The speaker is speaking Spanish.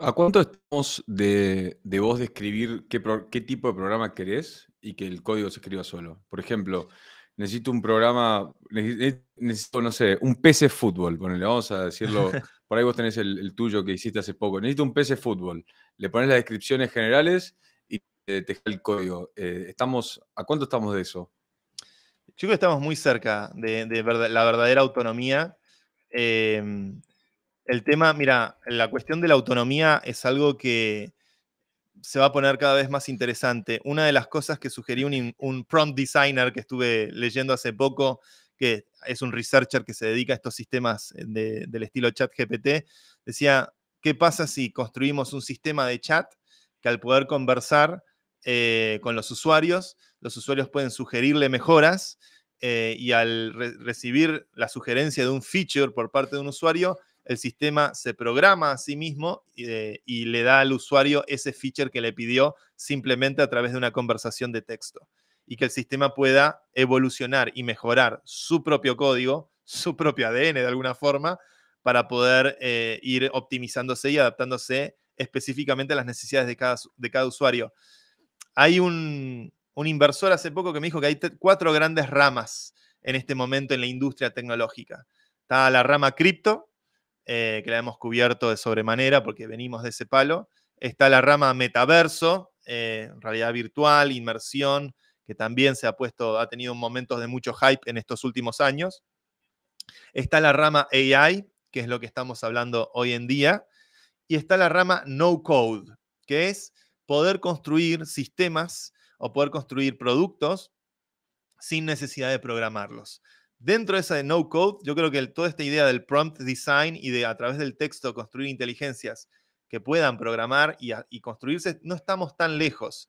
¿A cuánto estamos de, de vos describir qué, tipo de programa querés y que el código se escriba solo? Por ejemplo, necesito un programa, necesito, no sé, un PC Fútbol, ponele, vamos a decirlo, por ahí vos tenés el, tuyo que hiciste hace poco, necesito un PC Fútbol, le pones las descripciones generales y te, te el código. Eh, estamos, ¿A cuánto estamos de eso? Yo creo que estamos muy cerca de, la verdadera autonomía. Em, el tema, mira, la cuestión de la autonomía es algo que se va a poner cada vez más interesante. Una de las cosas que sugerí un, prompt designer que estuve leyendo hace poco, que es un researcher que se dedica a estos sistemas eh, del estilo chat GPT, decía, ¿qué pasa si construimos un sistema de chat que al poder conversar eh, con los usuarios, los usuarios pueden sugerirle mejoras eh, y al recibir la sugerencia de un feature por parte de un usuario, el sistema se programa a sí mismo eh, y le da al usuario ese feature que le pidió simplemente a través de una conversación de texto. Y que el sistema pueda evolucionar y mejorar su propio código, su propio ADN de alguna forma, para poder eh, ir optimizándose y adaptándose específicamente a las necesidades de cada, de cada usuario. Hay un, un, inversor hace poco que me dijo que hay cuatro grandes ramas en este momento en la industria tecnológica. Está la rama cripto, eh, que la hemos cubierto de sobremanera porque venimos de ese palo. Está la rama metaverso, eh, realidad virtual, inmersión, que también se ha puesto, ha tenido momentos de mucho hype en estos últimos años. Está la rama AI, que es lo que estamos hablando hoy en día. Y está la rama no code, que es poder construir sistemas o poder construir productos sin necesidad de programarlos. Dentro de esa de no code, yo creo que toda esta idea del prompt design y de a través del texto construir inteligencias que puedan programar y construirse, no estamos tan lejos.